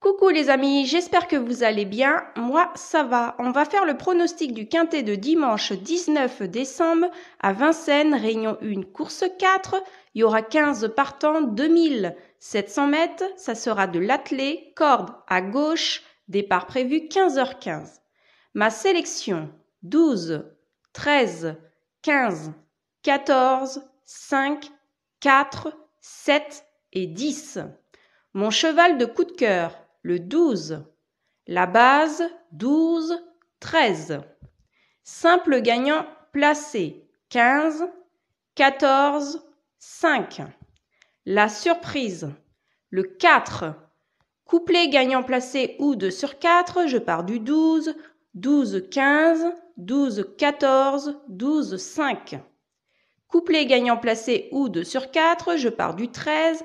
Coucou les amis, j'espère que vous allez bien. Moi, ça va. On va faire le pronostic du quintet de dimanche 19 décembre à Vincennes, Réunion 1, course 4. Il y aura 15 partants, 2700 mètres. Ça sera de l'attelé, corde à gauche, départ prévu 15h15. Ma sélection 12, 13, 15, 14, 5, 4, 7 et 10. Mon cheval de coup de cœur le 12. La base 12, 13. Simple gagnant placé 15, 14, 5. La surprise le 4. Couplet gagnant placé ou 2 sur 4, je pars du 12, 12, 15, 12, 14, 12, 5. Couplet gagnant placé ou 2 sur 4, je pars du 13,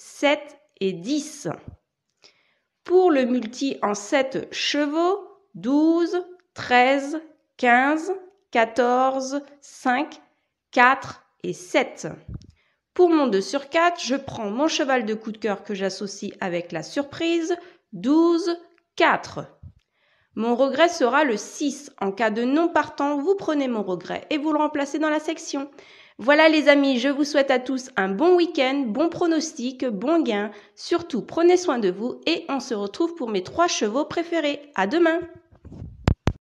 7 et 10. Pour le multi en 7 chevaux, 12, 13, 15, 14, 5, 4 et 7. Pour mon 2 sur 4, je prends mon cheval de coup de cœur que j'associe avec la surprise, 12, 4. Mon regret sera le 6. En cas de non partant, vous prenez mon regret et vous le remplacez dans la section. Voilà les amis, je vous souhaite à tous un bon week-end, bon pronostic, bon gain. Surtout, prenez soin de vous et on se retrouve pour mes trois chevaux préférés. À demain!